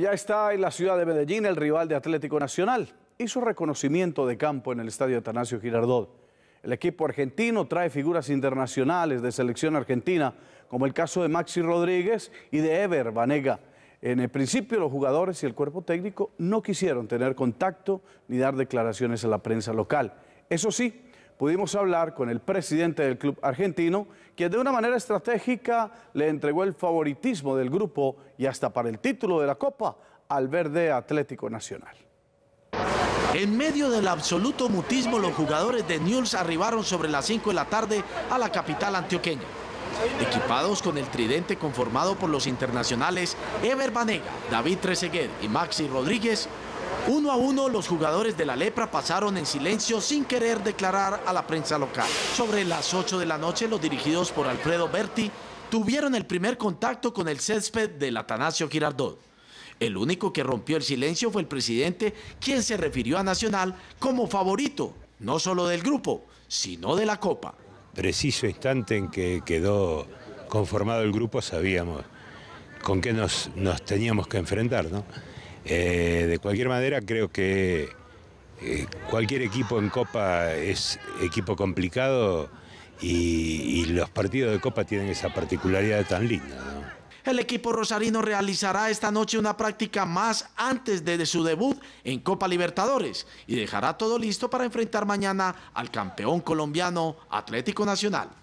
ya está en la ciudad de Medellín el rival de Atlético Nacional. Hizo reconocimiento de campo en el estadio Atanasio Girardot. El equipo argentino trae figuras internacionales de selección argentina, como el caso de Maxi Rodríguez y de Ever Banega. En el principio los jugadores y el cuerpo técnico no quisieron tener contacto ni dar declaraciones a la prensa local. Eso sí, pudimos hablar con el presidente del club argentino, quien de una manera estratégica le entregó el favoritismo del grupo y hasta para el título de la Copa al verde Atlético Nacional. En medio del absoluto mutismo, los jugadores de Newell's arribaron sobre las 5 de la tarde a la capital antioqueña. Equipados con el tridente conformado por los internacionales Ever Banega, David Treseguet y Maxi Rodríguez, uno a uno, los jugadores de la Lepra pasaron en silencio sin querer declarar a la prensa local. Sobre las 8 de la noche, los dirigidos por Alfredo Berti tuvieron el primer contacto con el césped del Atanasio Girardot. El único que rompió el silencio fue el presidente, quien se refirió a Nacional como favorito, no solo del grupo, sino de la Copa. Preciso instante en que quedó conformado el grupo, sabíamos con qué nos, nos teníamos que enfrentar, ¿no? Eh, de cualquier manera, creo que eh, cualquier equipo en Copa es equipo complicado y, los partidos de Copa tienen esa particularidad tan linda. El equipo rosarino realizará esta noche una práctica más antes de su debut en Copa Libertadores y dejará todo listo para enfrentar mañana al campeón colombiano Atlético Nacional.